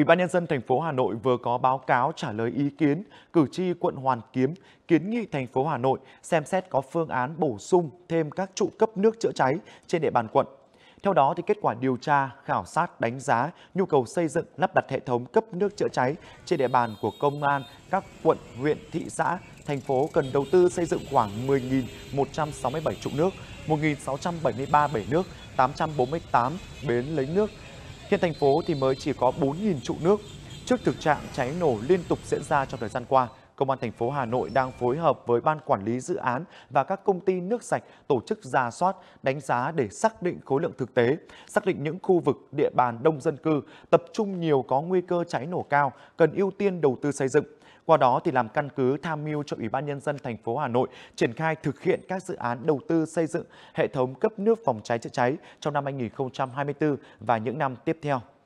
Ủy ban nhân dân thành phố Hà Nội vừa có báo cáo trả lời ý kiến cử tri quận Hoàn Kiếm kiến nghị thành phố Hà Nội xem xét có phương án bổ sung thêm các trụ cấp nước chữa cháy trên địa bàn quận. Theo đó, thì kết quả điều tra, khảo sát, đánh giá nhu cầu xây dựng lắp đặt hệ thống cấp nước chữa cháy trên địa bàn của công an các quận, huyện, thị xã, thành phố cần đầu tư xây dựng khoảng 10.167 trụ nước, 1.673 bể nước, 848 bến lấy nước, Hiện thành phố thì mới chỉ có 4.000 trụ nước trước thực trạng cháy nổ liên tục diễn ra trong thời gian qua Công an thành phố Hà Nội đang phối hợp với Ban Quản lý Dự án và các công ty nước sạch tổ chức ra soát, đánh giá để xác định khối lượng thực tế, xác định những khu vực địa bàn đông dân cư, tập trung nhiều có nguy cơ cháy nổ cao, cần ưu tiên đầu tư xây dựng. Qua đó thì làm căn cứ tham mưu cho Ủy ban nhân dân thành phố Hà Nội triển khai thực hiện các dự án đầu tư xây dựng hệ thống cấp nước phòng cháy chữa cháy trong năm 2024 và những năm tiếp theo.